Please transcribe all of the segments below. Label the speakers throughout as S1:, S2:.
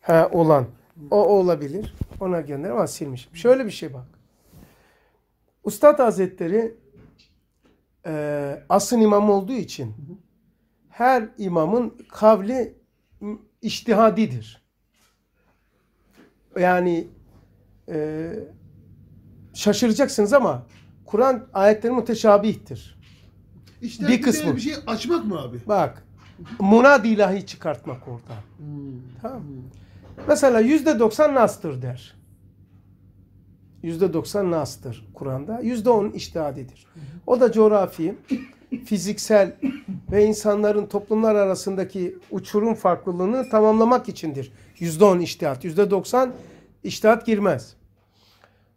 S1: Ha olan. O olabilir. Ona gönder ama silmiş. Şöyle bir şey bak. Ustad Hazretleri e, asıl imam olduğu için her imamın kavli iştihadidir. Yani e, şaşıracaksınız ama Kur'an ayetleri müteşabihtir. İşte bir kısmı. Bir şey açmak mı abi? Bak. Munad ilahi çıkartmak orada. Hmm. Tamam. Hmm. Mesela yüzde doksan nastır der. Yüzde doksan nastır Kur'an'da. Yüzde on iştihadidir. O da coğrafi, fiziksel ve insanların toplumlar arasındaki uçurum farklılığını tamamlamak içindir. Yüzde on iştihat. Yüzde doksan iştihat girmez.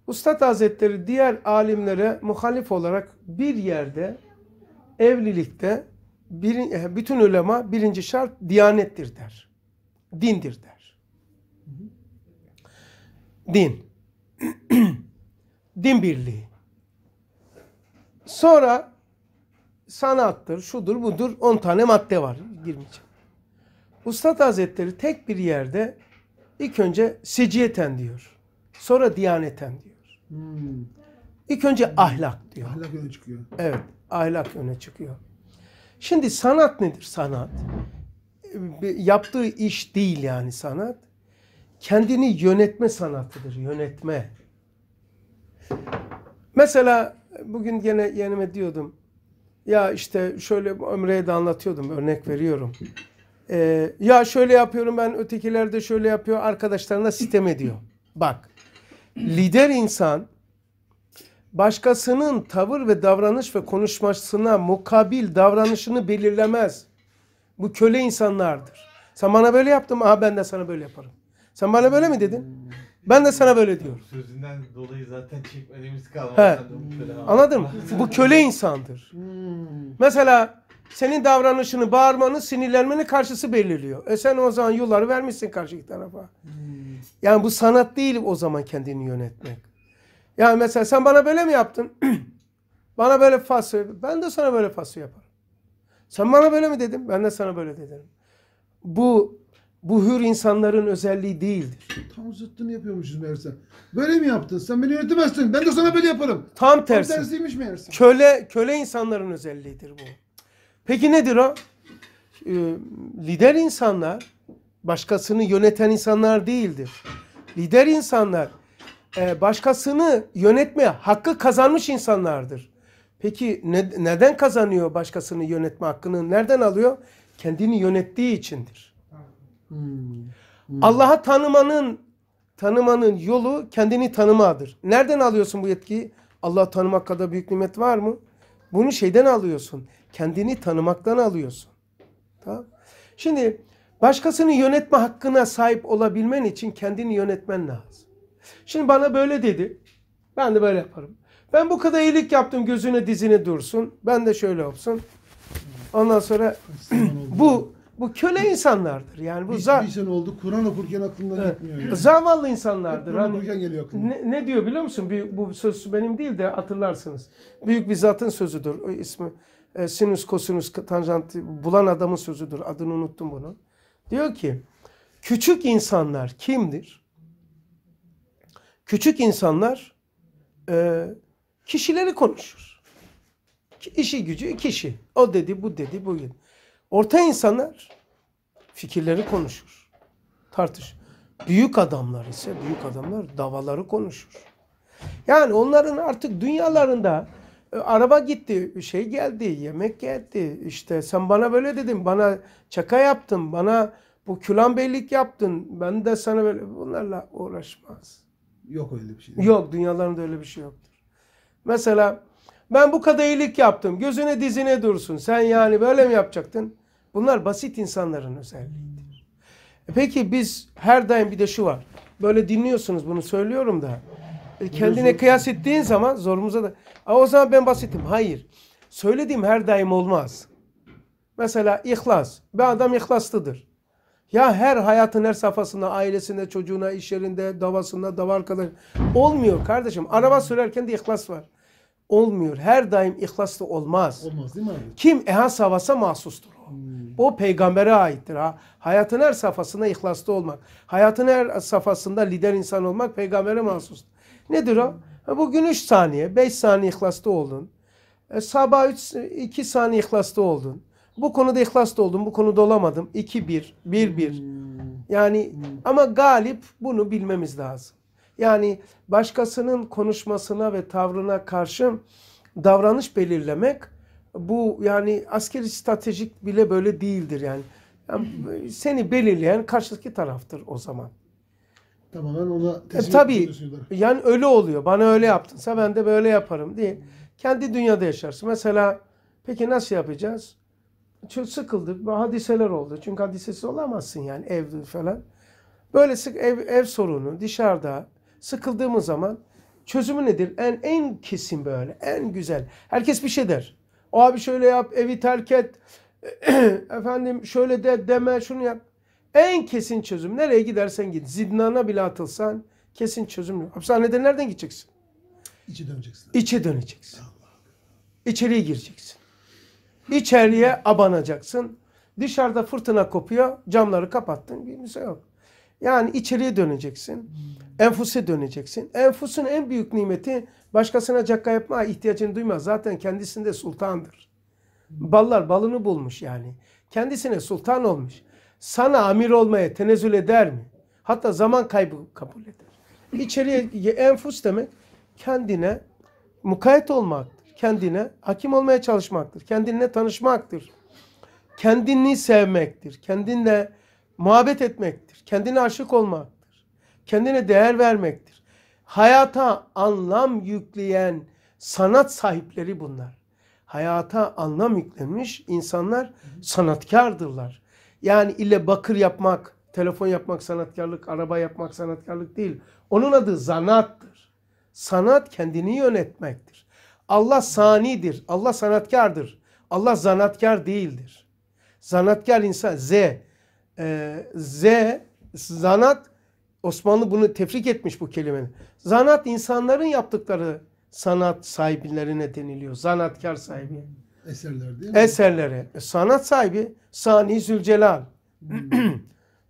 S1: Ustad Hazretleri diğer alimlere muhalif olarak bir yerde evlilikte bir, bütün ulema birinci şart diyanettir der. Dindir der din. din birliği. Sonra sanattır, şudur budur 10 tane madde var. Girmeyeceğim. Ustad Hazretleri tek bir yerde ilk önce seciyeten diyor. Sonra diyaneten diyor. Hmm. İlk önce ahlak diyor. Ahlak öne çıkıyor. Evet, ahlak öne çıkıyor. Şimdi sanat nedir sanat? Ee, yaptığı iş değil yani sanat kendini yönetme sanatıdır. Yönetme. Mesela bugün gene yenime diyordum. Ya işte şöyle Ömre'ye de anlatıyordum. Örnek veriyorum. Ee, ya şöyle yapıyorum ben ötekiler de şöyle yapıyor. Arkadaşlarına sitem ediyor. Bak. Lider insan başkasının tavır ve davranış ve konuşmasına mukabil davranışını belirlemez. Bu köle insanlardır. Sen bana böyle yaptın, aha ben de sana böyle yaparım. Sen bana böyle mi dedin? Ben de sana böyle diyorum. Sözünden dolayı zaten çekmediğimiz kalmadı. He. Anladın mı? Bu köle insandır. Hmm. Mesela senin davranışını, bağırmanı, sinirlenmeni karşısı belirliyor. E sen o zaman yolları vermişsin karşıki tarafa. Hmm. Yani bu sanat değil o zaman kendini yönetmek. Yani mesela sen bana böyle mi yaptın? bana böyle faslı, ben de sana böyle faslı yaparım. Sen bana böyle mi dedim? Ben de sana böyle dedim. Bu bu hür insanların özelliği değildir. Tam zıttını yapıyormuşuz meğerse. Böyle mi yaptın? Sen beni yönetemezsin. Ben de sana böyle yaparım. Tam tersi. Tam tersiymiş meğerse. Köle, köle insanların özelliğidir bu. Peki nedir o? Ee, lider insanlar başkasını yöneten insanlar değildir. Lider insanlar e, başkasını yönetmeye hakkı kazanmış insanlardır. Peki ne, neden kazanıyor başkasını yönetme hakkını? Nereden alıyor? Kendini yönettiği içindir. Hmm. Allah'a tanımanın tanımanın yolu kendini tanımadır. Nereden alıyorsun bu yetkiyi? Allah tanımak kadar büyük nimet var mı? Bunu şeyden alıyorsun. Kendini tanımaktan alıyorsun. Tamam? Şimdi başkasını yönetme hakkına sahip olabilmen için kendini yönetmen lazım. Şimdi bana böyle dedi. Ben de böyle yaparım. Ben bu kadar iyilik yaptım gözüne dizine dursun. Ben de şöyle olsun. Ondan sonra bu bu köle insanlardır. Yani bu za- bir oldu. Kur'an okurken aklından evet. gitmiyor. Yani. Zavallı insanlardır. Kur'an hani okurken geliyor aklına. Ne, ne diyor biliyor musun? Bir, bu söz benim değil de hatırlarsınız. Büyük bir zatın sözüdür. O ismi e, sinüs, kosinüs, tanjant bulan adamın sözüdür. Adını unuttum bunu. Diyor ki küçük insanlar kimdir? Küçük insanlar e, kişileri konuşur. İşi gücü kişi. O dedi, bu dedi, bu dedi. Orta insanlar fikirleri konuşur, tartış. Büyük adamlar ise büyük adamlar davaları konuşur. Yani onların artık dünyalarında e, araba gitti, şey geldi, yemek geldi. İşte sen bana böyle dedin, bana çaka yaptın, bana bu külambeylik yaptın. Ben de sana böyle bunlarla uğraşmaz. Yok öyle bir şey. Yok dünyalarında öyle bir şey yoktur. Mesela ben bu kadar iyilik yaptım. Gözüne dizine dursun. Sen yani böyle mi yapacaktın? Bunlar basit insanların özelliğidir. E peki biz her daim bir de şu var. Böyle dinliyorsunuz bunu söylüyorum da. E, kendine kıyas ettiğin zaman zorumuza da. Ama o zaman ben basitim. Hayır. Söylediğim her daim olmaz. Mesela ihlas. Bir adam ihlaslıdır. Ya her hayatın her safhasında, ailesinde, çocuğuna, iş yerinde, davasında, dava arkadaşı. Olmuyor kardeşim. Araba sürerken de ihlas var olmuyor. Her daim ihlaslı olmaz. Olmaz değil mi abi? Kim eha havasa mahsustur o. Hmm. O peygambere aittir ha. Hayatın her safhasında ihlaslı olmak. Hayatın her safhasında lider insan olmak peygambere mahsus. Nedir o? Hmm. Bugün 3 saniye, 5 saniye ihlaslı oldun. E, sabah 3, 2 saniye ihlaslı oldun. Bu konuda ihlaslı oldum, bu konuda olamadım. 2-1, 1-1. Hmm. Yani hmm. ama galip bunu bilmemiz lazım. Yani başkasının konuşmasına ve tavrına karşı davranış belirlemek bu yani askeri stratejik bile böyle değildir yani. yani seni belirleyen karşıdaki taraftır o zaman. Tamamen ona teslim e, Tabii yani öyle oluyor. Bana öyle yaptınsa ben de böyle yaparım diye. Kendi dünyada yaşarsın. Mesela peki nasıl yapacağız? Çok sıkıldık. Hadiseler oldu. Çünkü hadisesiz olamazsın yani evde falan. Böyle sık ev, ev sorunu dışarıda Sıkıldığımız zaman çözümü nedir? En en kesin böyle, en güzel. Herkes bir şey der. O abi şöyle yap, evi terk et. Efendim şöyle de deme, şunu yap. En kesin çözüm. Nereye gidersen git. zidnana bile atılsan kesin çözüm yok. Hapishanede nereden gideceksin? İçe döneceksin. İçe döneceksin. Allah. İçeriye gireceksin. İçeriye abanacaksın. Dışarıda fırtına kopuyor. Camları kapattın. Bir şey yok. Yani içeriye döneceksin. Enfuse döneceksin. Enfusun en büyük nimeti başkasına cakka yapma ihtiyacını duymaz. Zaten kendisinde sultandır. Ballar balını bulmuş yani. Kendisine sultan olmuş. Sana amir olmaya tenezzül eder mi? Hatta zaman kaybı kabul eder. İçeriye enfus demek kendine mukayet olmaktır. Kendine hakim olmaya çalışmaktır. kendine tanışmaktır. Kendini sevmektir. Kendinle muhabbet etmektir. Kendine aşık olmaktır. Kendine değer vermektir. Hayata anlam yükleyen sanat sahipleri bunlar. Hayata anlam yüklenmiş insanlar sanatkardırlar. Yani ile bakır yapmak, telefon yapmak sanatkarlık, araba yapmak sanatkarlık değil. Onun adı zanattır. Sanat kendini yönetmektir. Allah sanidir. Allah sanatkardır. Allah zanatkar değildir. Zanatkar insan Z e, Z zanat Osmanlı bunu tefrik etmiş bu kelimenin. Zanat insanların yaptıkları sanat sahiplerine deniliyor. Zanatkar sahibi. Eserler değil mi? Eserlere. sanat sahibi Sani Zülcelal.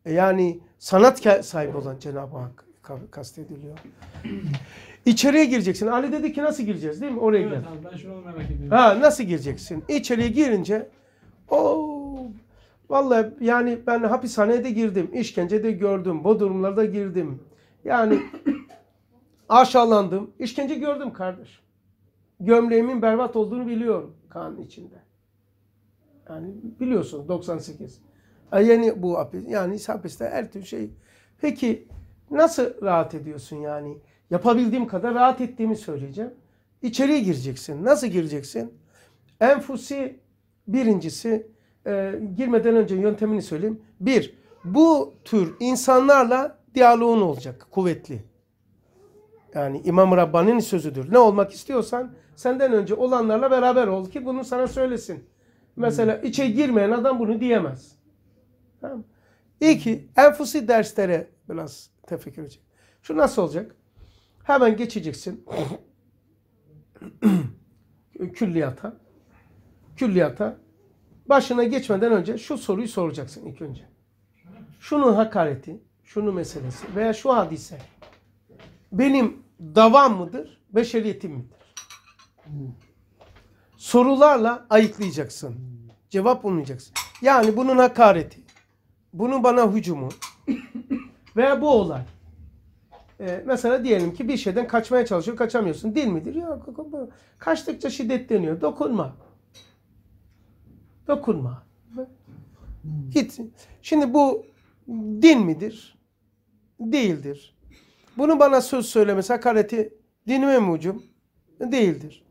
S1: e, yani sanat sahibi olan Cenab-ı Hak kastediliyor. İçeriye gireceksin. Ali dedi ki nasıl gireceğiz değil mi? Oraya evet, gel. Abi, ben şunu merak ediyorum. Ha, nasıl gireceksin? İçeriye girince o Vallahi yani ben hapishaneye de girdim, işkence de gördüm, bodrumlarda girdim. Yani aşağılandım, işkence gördüm kardeş. Gömleğimin berbat olduğunu biliyorum kan içinde. Yani biliyorsun 98. E, yani bu hapis, yani hapiste her türlü şey. Peki nasıl rahat ediyorsun yani? Yapabildiğim kadar rahat ettiğimi söyleyeceğim. İçeriye gireceksin. Nasıl gireceksin? Enfusi birincisi e, girmeden önce yöntemini söyleyeyim. Bir, bu tür insanlarla diyaloğun olacak kuvvetli. Yani İmam Rabbani'nin sözüdür. Ne olmak istiyorsan senden önce olanlarla beraber ol ki bunu sana söylesin. Mesela hmm. içe girmeyen adam bunu diyemez. Tamam İki, enfusi derslere biraz tefekkür edecek. Şu nasıl olacak? Hemen geçeceksin. külliyata. Külliyata başına geçmeden önce şu soruyu soracaksın ilk önce. Şunun hakareti, şunun meselesi veya şu hadise benim davam mıdır, beşeriyetim midir? Sorularla ayıklayacaksın. Cevap bulmayacaksın. Yani bunun hakareti, bunun bana hücumu veya bu olay. Ee, mesela diyelim ki bir şeyden kaçmaya çalışıyor, kaçamıyorsun. Dil midir? Ya kaçtıkça şiddetleniyor. Dokunma. Dokunma. git. Şimdi bu din midir? Değildir. Bunu bana söz söylemesi hakareti dinime mi ucum? Değildir.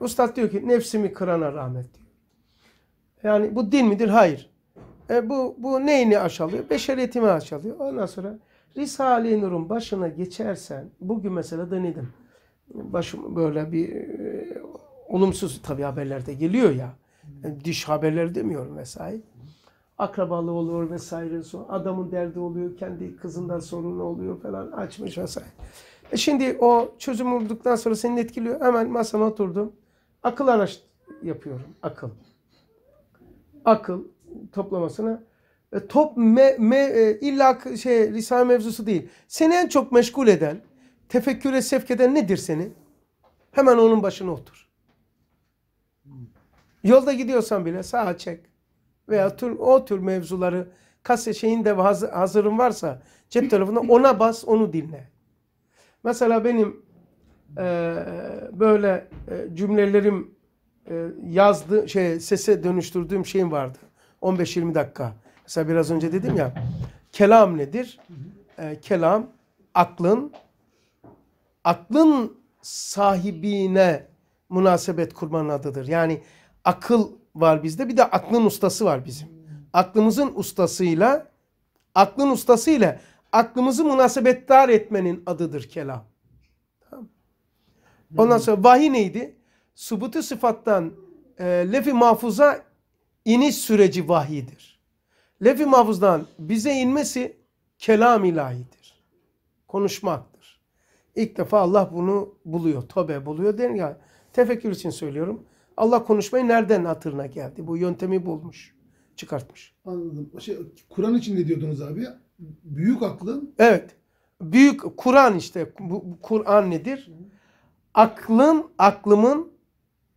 S1: Ustad diyor ki nefsimi kırana rahmet diyor. Yani bu din midir? Hayır. E bu, bu neyini aşağılıyor? Beşeriyetimi aşalıyor. Ondan sonra Risale-i Nur'un başına geçersen bugün mesela denedim. Başım böyle bir e, olumsuz tabi haberlerde geliyor ya. E, diş haberleri demiyorum vesaire. Akrabalığı olur vesaire. Sonra adamın derdi oluyor. Kendi kızından sorunu oluyor falan. Açmış vesaire. E şimdi o çözüm bulduktan sonra seni etkiliyor. Hemen masana oturdum. Akıl araç yapıyorum. Akıl. Akıl toplamasına. E, top me, me, e, illa şey risale mevzusu değil. Seni en çok meşgul eden, tefekküre sevk eden nedir seni? Hemen onun başına otur. Yolda gidiyorsan bile sağa çek. Veya tür, o tür mevzuları kase şeyinde hazır, hazırın varsa cep telefonuna ona bas onu dinle. Mesela benim e, böyle e, cümlelerim e, yazdı şey sese dönüştürdüğüm şeyim vardı. 15-20 dakika. Mesela biraz önce dedim ya kelam nedir? E, kelam aklın aklın sahibine münasebet kurmanın adıdır. Yani akıl var bizde bir de aklın ustası var bizim. Aklımızın ustasıyla aklın ustasıyla aklımızı münasebetdar etmenin adıdır kelam. Ondan sonra vahiy neydi? Subutu sıfattan e, lefi mahfuza iniş süreci vahidir. Lefi mahfuzdan bize inmesi kelam ilahidir. Konuşmaktır. İlk defa Allah bunu buluyor. Tobe buluyor. Derim ya tefekkür için söylüyorum. Allah konuşmayı nereden hatırına geldi? Bu yöntemi bulmuş, çıkartmış. Anladım. Şey, Kur'an için ne diyordunuz abi? Büyük aklın? Evet. Büyük Kur'an işte. Kur'an nedir? Aklın, aklımın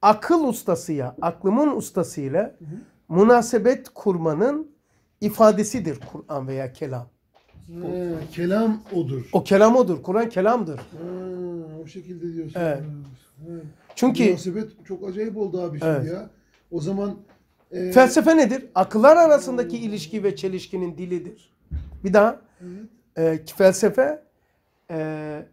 S1: akıl ustasıya, aklımın ustasıyla münasebet kurmanın ifadesidir Kur'an veya kelam. Ha, kelam odur. O kelam odur. Kur'an kelamdır. Ha, o şekilde diyorsun. Evet. Ha. Çünkü münasebet çok acayip oldu abi şimdi evet. ya. O zaman e... felsefe nedir? Akıllar arasındaki Allah. ilişki ve çelişkinin dilidir. Bir daha evet. e, felsefe e,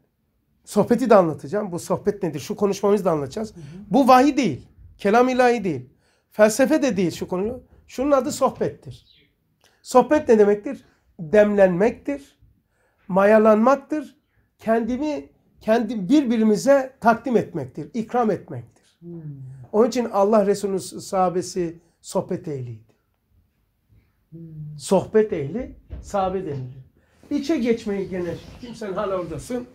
S1: sohbeti de anlatacağım. Bu sohbet nedir? Şu konuşmamızı da anlatacağız. Hı hı. Bu vahiy değil. Kelam ilahi değil. Felsefe de değil şu konu. Şunun adı sohbettir. Sohbet ne demektir? Demlenmektir. Mayalanmaktır. Kendimi kendi birbirimize takdim etmektir, ikram etmektir. Hmm. Onun için Allah Resulü'nün sahabesi sohbet ehliydi. Hmm. Sohbet ehli sahabe denilir. İçe geçmeyi gene kimsen hala oradasın.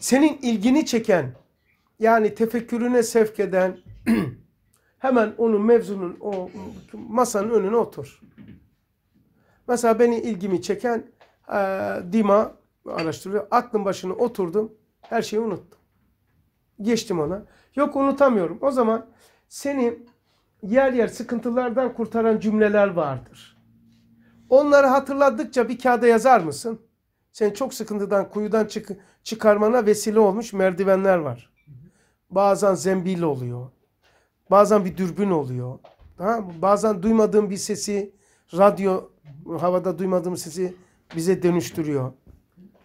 S1: Senin ilgini çeken yani tefekkürüne sevk eden hemen onun mevzunun o masanın önüne otur. Mesela beni ilgimi çeken e, Dima araştırıyor. Aklın başına oturdum. Her şeyi unuttum. Geçtim ona. Yok unutamıyorum. O zaman seni yer yer sıkıntılardan kurtaran cümleler vardır. Onları hatırladıkça bir kağıda yazar mısın? Seni çok sıkıntıdan, kuyudan çık çıkarmana vesile olmuş merdivenler var. Bazen zembil oluyor. Bazen bir dürbün oluyor. Ha? Bazen duymadığım bir sesi, radyo havada duymadığım sesi bize dönüştürüyor.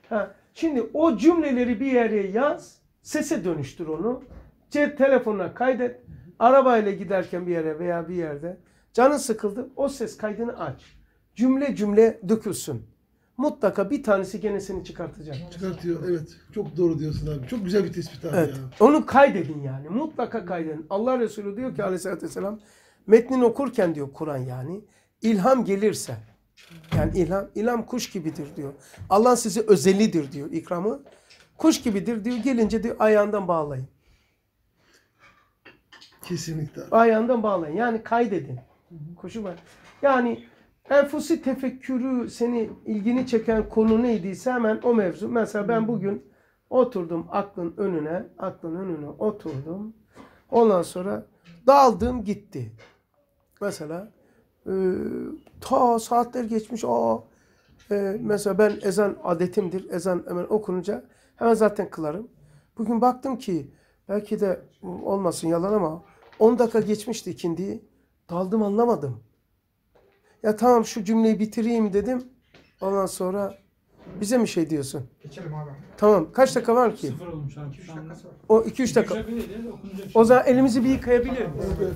S1: Ha. Şimdi o cümleleri bir yere yaz, sese dönüştür onu. Cep telefonuna kaydet. Arabayla giderken bir yere veya bir yerde canın sıkıldı o ses kaydını aç. Cümle cümle dökülsün. Mutlaka bir tanesi gene seni çıkartacak. Çıkartıyor evet. Çok doğru diyorsun abi. Çok güzel bir tespit abi evet. ya. Onu kaydedin yani. Mutlaka kaydedin. Allah Resulü diyor ki aleyhissalatü vesselam metnin okurken diyor Kur'an yani ilham gelirse yani ilham, ilham kuş gibidir diyor. Allah sizi özelidir diyor ikramı. Kuş gibidir diyor. Gelince diyor ayağından bağlayın. Kesinlikle. Ayağından bağlayın. Yani kaydedin. Kuşu var. Yani enfusi tefekkürü seni ilgini çeken konu neydiyse hemen o mevzu. Mesela ben bugün oturdum aklın önüne, aklın önüne oturdum. Ondan sonra daldım gitti. Mesela ee, ta saatler geçmiş. Aa, e, mesela ben ezan adetimdir. Ezan hemen okununca hemen zaten kılarım. Bugün baktım ki belki de olmasın yalan ama 10 dakika geçmişti ikindiyi. Daldım anlamadım. Ya tamam şu cümleyi bitireyim dedim. Ondan sonra bize mi şey diyorsun? Geçelim abi. Tamam. Kaç dakika var ki? Sıfır olmuş abi. İki, üç dakika o 2-3 dakika. O zaman elimizi bir yıkayabilir miyiz? Evet.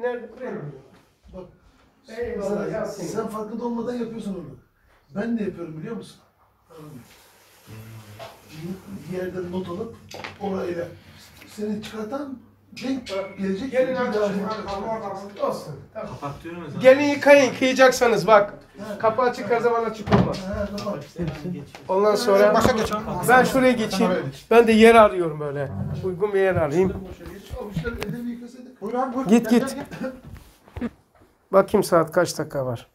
S1: Nerede? Buraya Bak. Eyvallah sen, sen farkında olmadan yapıyorsun onu. Ben de yapıyorum biliyor musun? Bir yerden not alıp orayla seni çıkartan denk gelecek. Gelin arkadaşlar. Olsun. Tamam. Kapatıyorum o zaman. Gelin yıkayın. Kıyacaksanız bak. kapağı açık her zaman açık olmaz. Ha, tamam. Ondan sonra ben şuraya geçeyim. Ben de yer arıyorum böyle. Uygun bir yer arayayım. Avuçlar edebi Buyur abi buyur. Git git. Bakayım saat kaç dakika var.